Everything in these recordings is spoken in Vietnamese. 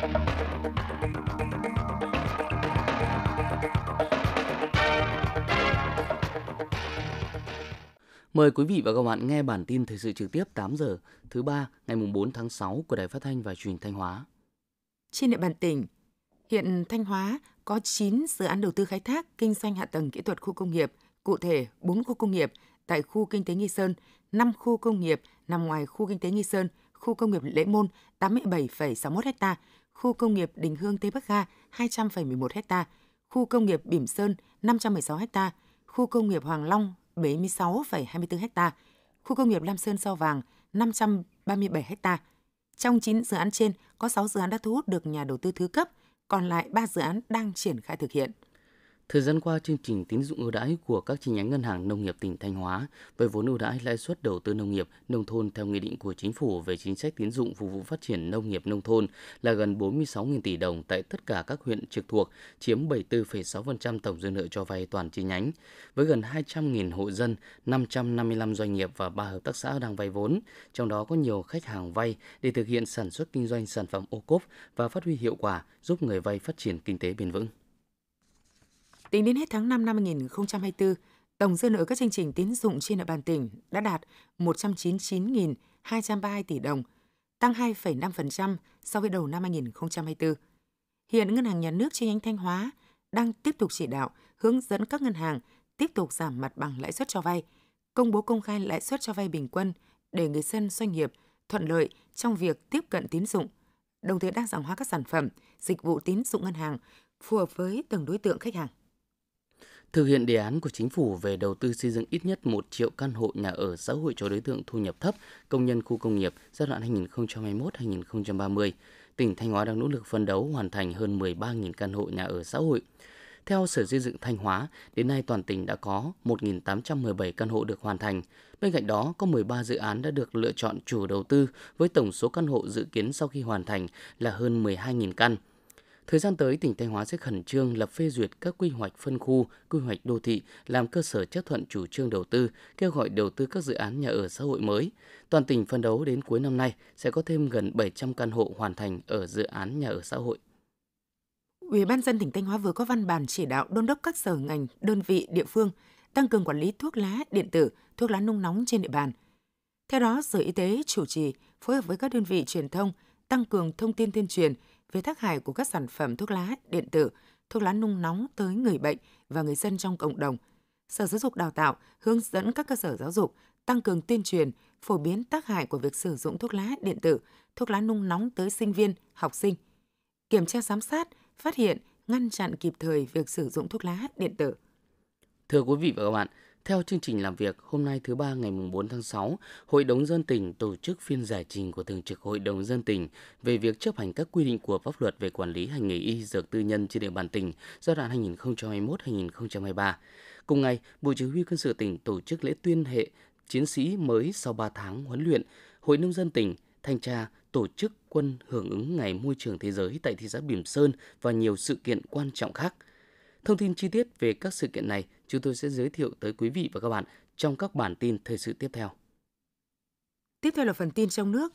Mời quý vị và các bạn nghe bản tin thời sự trực tiếp 8 giờ thứ ba ngày 4 tháng 6 của Đài Phát thanh và Truyền Thanh Hóa. Trên địa bàn tỉnh, hiện Thanh Hóa có 9 dự án đầu tư khai thác kinh doanh hạ tầng kỹ thuật khu công nghiệp, cụ thể 4 khu công nghiệp tại khu kinh tế Nghi Sơn, 5 khu công nghiệp nằm ngoài khu kinh tế Nghi Sơn, khu công nghiệp Lễ Môn 87,61 ha, khu công nghiệp Đình Hương Tây Bắc Ga 211 ha, khu công nghiệp Bỉm Sơn 516 ha, khu công nghiệp Hoàng Long 76,24 ha, khu công nghiệp Lam Sơn Sao Vàng 537 ha. Trong 9 dự án trên, có 6 dự án đã thu hút được nhà đầu tư thứ cấp, còn lại 3 dự án đang triển khai thực hiện. Thời gian qua, chương trình tín dụng ưu đãi của các chi nhánh ngân hàng nông nghiệp tỉnh Thanh Hóa với vốn ưu đãi lãi suất đầu tư nông nghiệp nông thôn theo nghị định của chính phủ về chính sách tín dụng phục vụ phát triển nông nghiệp nông thôn là gần 46.000 tỷ đồng tại tất cả các huyện trực thuộc, chiếm 74,6% tổng dư nợ cho vay toàn chi nhánh. Với gần 200.000 hộ dân, 555 doanh nghiệp và 3 hợp tác xã đang vay vốn, trong đó có nhiều khách hàng vay để thực hiện sản xuất kinh doanh sản phẩm ô cốp và phát huy hiệu quả giúp người vay phát triển kinh tế bền vững. Tính đến hết tháng 5 năm 2024, tổng dư nợ các chương trình tín dụng trên địa bàn tỉnh đã đạt 199.232 tỷ đồng, tăng 2,5% so với đầu năm 2024. Hiện Ngân hàng Nhà nước chi nhánh Thanh Hóa đang tiếp tục chỉ đạo hướng dẫn các ngân hàng tiếp tục giảm mặt bằng lãi suất cho vay, công bố công khai lãi suất cho vay bình quân để người dân doanh nghiệp thuận lợi trong việc tiếp cận tín dụng, đồng thời đa dạng hóa các sản phẩm, dịch vụ tín dụng ngân hàng phù hợp với từng đối tượng khách hàng. Thực hiện đề án của chính phủ về đầu tư xây dựng ít nhất 1 triệu căn hộ nhà ở xã hội cho đối tượng thu nhập thấp, công nhân khu công nghiệp giai đoạn 2021-2030, tỉnh Thanh Hóa đang nỗ lực phân đấu hoàn thành hơn 13.000 căn hộ nhà ở xã hội. Theo Sở Xây dựng Thanh Hóa, đến nay toàn tỉnh đã có 1.817 căn hộ được hoàn thành. Bên cạnh đó, có 13 dự án đã được lựa chọn chủ đầu tư với tổng số căn hộ dự kiến sau khi hoàn thành là hơn 12.000 căn – Thời gian tới, tỉnh Thanh Hóa sẽ khẩn trương lập phê duyệt các quy hoạch phân khu, quy hoạch đô thị làm cơ sở chấp thuận chủ trương đầu tư, kêu gọi đầu tư các dự án nhà ở xã hội mới. Toàn tỉnh phân đấu đến cuối năm nay sẽ có thêm gần 700 căn hộ hoàn thành ở dự án nhà ở xã hội. Ủy ban dân tỉnh Thanh Hóa vừa có văn bản chỉ đạo đôn đốc các sở ngành, đơn vị, địa phương tăng cường quản lý thuốc lá điện tử, thuốc lá nung nóng trên địa bàn. Theo đó, Sở Y tế chủ trì phối hợp với các đơn vị truyền thông tăng cường thông tin tuyên truyền về tác hại của các sản phẩm thuốc lá điện tử, thuốc lá nung nóng tới người bệnh và người dân trong cộng đồng. Sở Giáo dục Đào tạo hướng dẫn các cơ sở giáo dục tăng cường tuyên truyền, phổ biến tác hại của việc sử dụng thuốc lá điện tử, thuốc lá nung nóng tới sinh viên, học sinh. Kiểm tra giám sát, phát hiện, ngăn chặn kịp thời việc sử dụng thuốc lá điện tử. Thưa quý vị và các bạn, theo chương trình làm việc, hôm nay thứ ba ngày 4 tháng 6, Hội đồng dân tỉnh tổ chức phiên giải trình của Thường trực Hội đồng dân tỉnh về việc chấp hành các quy định của pháp luật về quản lý hành nghề y dược tư nhân trên địa bàn tỉnh giai đoạn 2021-2023. Cùng ngày, Bộ Chỉ huy Quân sự tỉnh tổ chức lễ tuyên hệ chiến sĩ mới sau 3 tháng huấn luyện, Hội nông dân tỉnh thanh tra tổ chức quân hưởng ứng Ngày Môi trường Thế giới tại thị xã Bỉm Sơn và nhiều sự kiện quan trọng khác. Thông tin chi tiết về các sự kiện này chúng tôi sẽ giới thiệu tới quý vị và các bạn trong các bản tin thời sự tiếp theo. Tiếp theo là phần tin trong nước.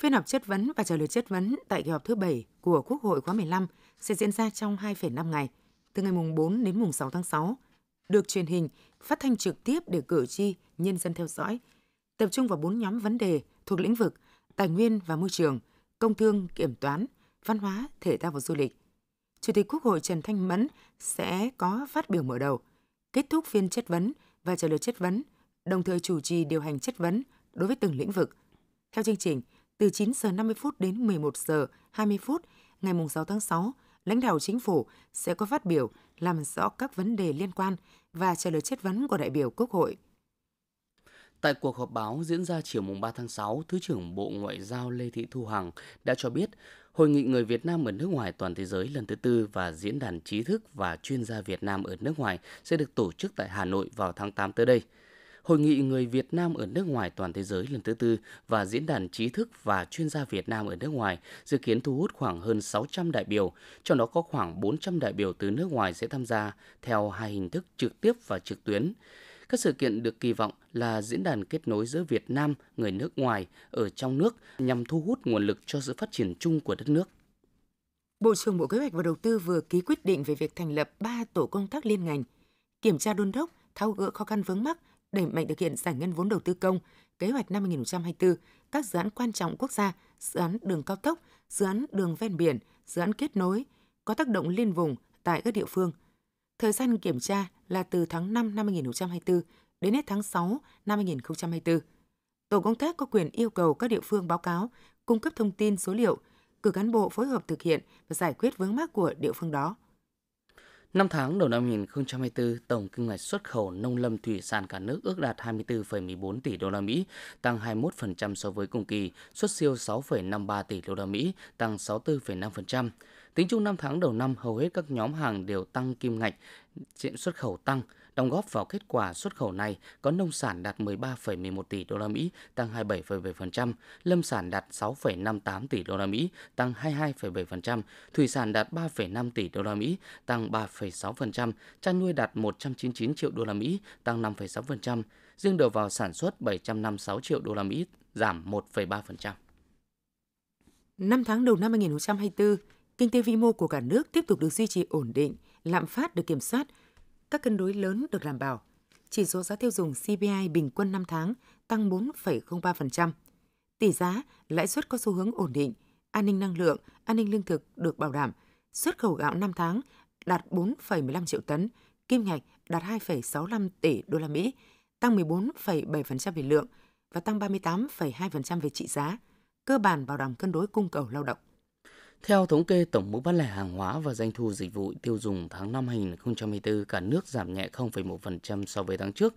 Phiên họp chất vấn và trả lời chất vấn tại kỳ họp thứ 7 của Quốc hội khóa 15 sẽ diễn ra trong 2,5 ngày, từ ngày mùng 4 đến mùng 6 tháng 6, được truyền hình, phát thanh trực tiếp để cử tri, nhân dân theo dõi, tập trung vào bốn nhóm vấn đề thuộc lĩnh vực tài nguyên và môi trường, công thương, kiểm toán, văn hóa, thể thao và du lịch. Chủ tịch Quốc hội Trần Thanh Mẫn sẽ có phát biểu mở đầu kết thúc phiên chất vấn và trả lời chất vấn, đồng thời chủ trì điều hành chất vấn đối với từng lĩnh vực. Theo chương trình, từ 9 giờ 50 phút đến 11 giờ 20 phút ngày 6 tháng 6, lãnh đạo chính phủ sẽ có phát biểu làm rõ các vấn đề liên quan và trả lời chất vấn của đại biểu Quốc hội. Tại cuộc họp báo diễn ra chiều mùng 3 tháng 6, Thứ trưởng Bộ Ngoại giao Lê Thị Thu Hằng đã cho biết Hội nghị người Việt Nam ở nước ngoài toàn thế giới lần thứ tư và Diễn đàn trí thức và chuyên gia Việt Nam ở nước ngoài sẽ được tổ chức tại Hà Nội vào tháng 8 tới đây. Hội nghị người Việt Nam ở nước ngoài toàn thế giới lần thứ tư và Diễn đàn trí thức và chuyên gia Việt Nam ở nước ngoài dự kiến thu hút khoảng hơn 600 đại biểu, trong đó có khoảng 400 đại biểu từ nước ngoài sẽ tham gia theo hai hình thức trực tiếp và trực tuyến. Các sự kiện được kỳ vọng là diễn đàn kết nối giữa Việt Nam, người nước ngoài ở trong nước nhằm thu hút nguồn lực cho sự phát triển chung của đất nước. Bộ trưởng Bộ Kế hoạch và Đầu tư vừa ký quyết định về việc thành lập 3 tổ công tác liên ngành, kiểm tra đôn đốc, tháo gỡ khó khăn vướng mắc, đẩy mạnh thực hiện giải ngân vốn đầu tư công, kế hoạch năm 2024, các dự án quan trọng quốc gia, dự án đường cao tốc, dự án đường ven biển, dự án kết nối, có tác động liên vùng tại các địa phương. Thời gian kiểm tra là từ tháng 5 năm 2024 đến hết tháng 6 năm 2024. Tổ công tác có quyền yêu cầu các địa phương báo cáo, cung cấp thông tin số liệu, cử cán bộ phối hợp thực hiện và giải quyết vướng mắc của địa phương đó. Năm tháng đầu năm 2024, tổng kim ngạch xuất khẩu nông lâm thủy sản cả nước ước đạt 24,14 tỷ đô la Mỹ, tăng 21% so với cùng kỳ, xuất siêu 6,53 tỷ đô la Mỹ, tăng 64,5%. Tính chung 5 tháng đầu năm, hầu hết các nhóm hàng đều tăng kim ngạch, diện xuất khẩu tăng. Đóng góp vào kết quả xuất khẩu này có nông sản đạt 13,11 tỷ đô la Mỹ, tăng 27,7%, lâm sản đạt 6,58 tỷ đô la Mỹ, tăng 22,7%, thủy sản đạt 3,5 tỷ đô la Mỹ, tăng 3,6%, chăn nuôi đạt 199 triệu đô la Mỹ, tăng 5,6%, riêng đầu vào sản xuất 756 triệu đô la Mỹ, giảm 1,3%. 5 tháng đầu năm 2024, kinh tế vĩ mô của cả nước tiếp tục được duy trì ổn định, lạm phát được kiểm soát, các cân đối lớn được đảm bảo. Chỉ số giá tiêu dùng CPI bình quân 5 tháng tăng 4,03%. Tỷ giá, lãi suất có xu hướng ổn định, an ninh năng lượng, an ninh lương thực được bảo đảm, xuất khẩu gạo 5 tháng đạt 4,15 triệu tấn, kim ngạch đạt 2,65 tỷ đô la Mỹ, tăng 14,7% về lượng và tăng 38,2% về trị giá, cơ bản bảo đảm cân đối cung cầu lao động. Theo thống kê tổng mức bán lẻ hàng hóa và doanh thu dịch vụ tiêu dùng tháng 5 2024 cả nước giảm nhẹ 0,1% so với tháng trước.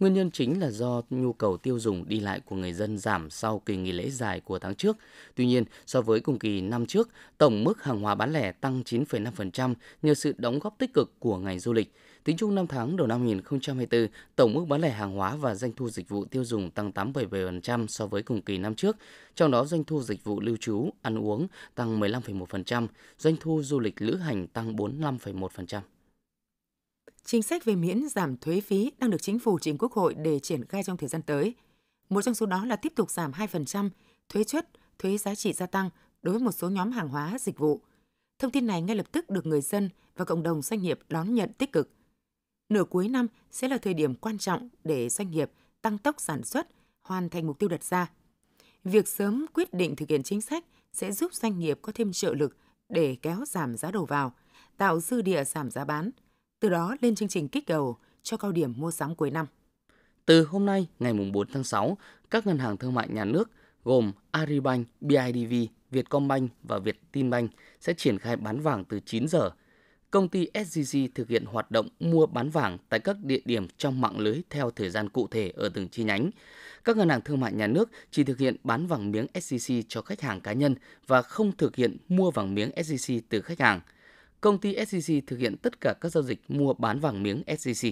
Nguyên nhân chính là do nhu cầu tiêu dùng đi lại của người dân giảm sau kỳ nghỉ lễ dài của tháng trước. Tuy nhiên, so với cùng kỳ năm trước, tổng mức hàng hóa bán lẻ tăng 9,5% nhờ sự đóng góp tích cực của ngành du lịch. Tính chung 5 tháng đầu năm 2024, tổng mức bán lẻ hàng hóa và doanh thu dịch vụ tiêu dùng tăng 8,7% so với cùng kỳ năm trước, trong đó doanh thu dịch vụ lưu trú, ăn uống tăng 15,1%, doanh thu du lịch lữ hành tăng 45,1%. Chính sách về miễn giảm thuế phí đang được chính phủ trình Quốc hội để triển khai trong thời gian tới. Một trong số đó là tiếp tục giảm 2% thuế xuất thuế giá trị gia tăng đối với một số nhóm hàng hóa dịch vụ. Thông tin này ngay lập tức được người dân và cộng đồng doanh nghiệp đón nhận tích cực. Nửa cuối năm sẽ là thời điểm quan trọng để doanh nghiệp tăng tốc sản xuất, hoàn thành mục tiêu đặt ra. Việc sớm quyết định thực hiện chính sách sẽ giúp doanh nghiệp có thêm trợ lực để kéo giảm giá đầu vào, tạo dư địa giảm giá bán, từ đó lên chương trình kích cầu cho cao điểm mua sắm cuối năm. Từ hôm nay, ngày 4 tháng 6, các ngân hàng thương mại nhà nước gồm Aribank, BIDV, Vietcombank và Vietinbank sẽ triển khai bán vàng từ 9 giờ công ty SGG thực hiện hoạt động mua bán vàng tại các địa điểm trong mạng lưới theo thời gian cụ thể ở từng chi nhánh. Các ngân hàng thương mại nhà nước chỉ thực hiện bán vàng miếng SGC cho khách hàng cá nhân và không thực hiện mua vàng miếng SGC từ khách hàng. Công ty SGC thực hiện tất cả các giao dịch mua bán vàng miếng SGC.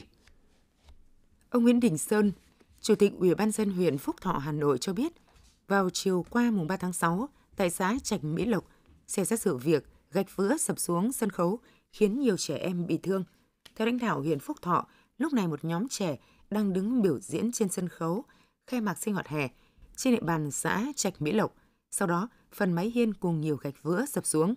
Ông Nguyễn Đình Sơn, Chủ tịch Ủy ban dân huyện Phúc Thọ Hà Nội cho biết, vào chiều qua mùng 3 tháng 6, tại xã Trạch Mỹ Lộc xảy ra sự việc gạch vữa sập xuống sân khấu khiến nhiều trẻ em bị thương. Theo lãnh đạo huyện Phúc Thọ, lúc này một nhóm trẻ đang đứng biểu diễn trên sân khấu khai mạc sinh hoạt hè trên địa bàn xã Trạch Mỹ Lộc. Sau đó, phần máy hiên cùng nhiều gạch vữa sập xuống.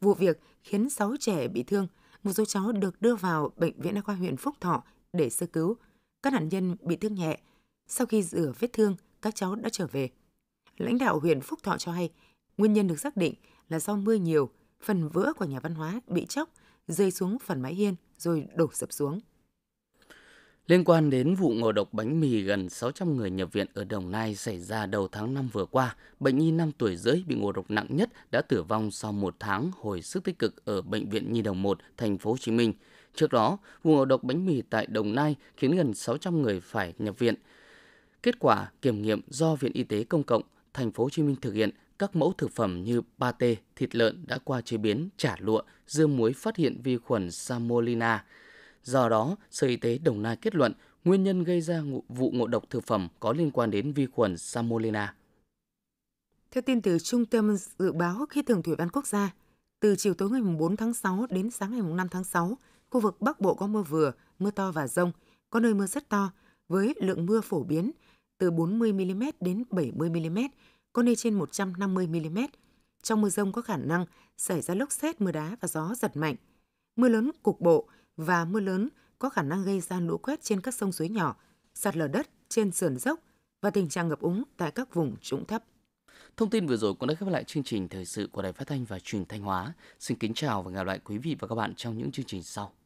Vụ việc khiến 6 trẻ bị thương, một số cháu được đưa vào bệnh viện đa khoa huyện Phúc Thọ để sơ cứu. Các nạn nhân bị thương nhẹ. Sau khi rửa vết thương, các cháu đã trở về. Lãnh đạo huyện Phúc Thọ cho hay, nguyên nhân được xác định là do mưa nhiều phần vữa của nhà văn hóa bị chóc, rơi xuống phần mái hiên rồi đổ sập xuống. Liên quan đến vụ ngộ độc bánh mì gần 600 người nhập viện ở Đồng Nai xảy ra đầu tháng 5 vừa qua, bệnh nhi 5 tuổi rưỡi bị ngộ độc nặng nhất đã tử vong sau một tháng hồi sức tích cực ở bệnh viện Nhi đồng 1, thành phố Hồ Chí Minh. Trước đó, vụ ngộ độc bánh mì tại Đồng Nai khiến gần 600 người phải nhập viện. Kết quả kiểm nghiệm do Viện Y tế Công cộng thành phố Hồ Chí Minh thực hiện các mẫu thực phẩm như pate, thịt lợn đã qua chế biến, chả lụa, dưa muối phát hiện vi khuẩn Salmonella. Do đó, Sở Y tế Đồng Nai kết luận nguyên nhân gây ra vụ ngộ độc thực phẩm có liên quan đến vi khuẩn Salmonella. Theo tin từ Trung tâm Dự báo Khí tượng Thủy văn Quốc gia, từ chiều tối ngày 4 tháng 6 đến sáng ngày 5 tháng 6, khu vực Bắc Bộ có mưa vừa, mưa to và rông, có nơi mưa rất to, với lượng mưa phổ biến từ 40mm đến 70mm, có nơi trên 150 mm. Trong mưa rông có khả năng xảy ra lốc xét, mưa đá và gió giật mạnh. Mưa lớn cục bộ và mưa lớn có khả năng gây ra lũ quét trên các sông suối nhỏ, sạt lở đất trên sườn dốc và tình trạng ngập úng tại các vùng trũng thấp. Thông tin vừa rồi cũng đã khép lại chương trình thời sự của Đài Phát thanh và Truyền Thanh Hóa. Xin kính chào và hẹn gặp lại quý vị và các bạn trong những chương trình sau.